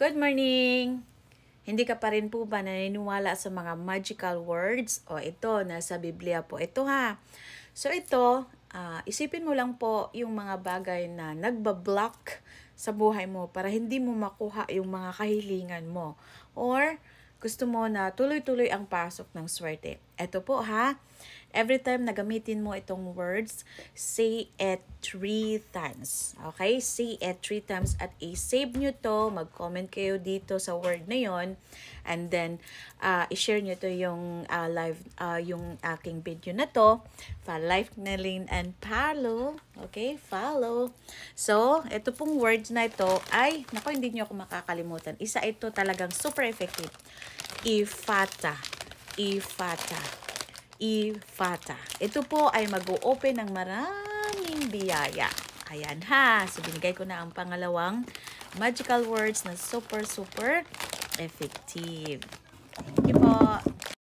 Good morning! Hindi ka pa rin po ba naniniwala sa mga magical words? O ito, nasa Biblia po. Ito ha. So ito, uh, isipin mo lang po yung mga bagay na nagbablock sa buhay mo para hindi mo makuha yung mga kahilingan mo. Or gusto mo na tuloy-tuloy ang pasok ng swerte. Ito po ha, every time na gamitin mo itong words, say it three times. Okay? Say it three times at i-save nyo to, mag-comment kayo dito sa word na yon and then uh, i-share nyo to yung uh, live, uh, yung aking video na to, for life na and follow. Okay? Follow. So, ito pong words na ito ay, nako hindi nyo ako makakalimutan. Isa ito talagang super effective. Ifata. Ifata. Ifata. Ito po ay mag-o-open ng maraming biyaya. Ayan ha. So, binigay ko na ang pangalawang magical words na super, super effective. Thank you po.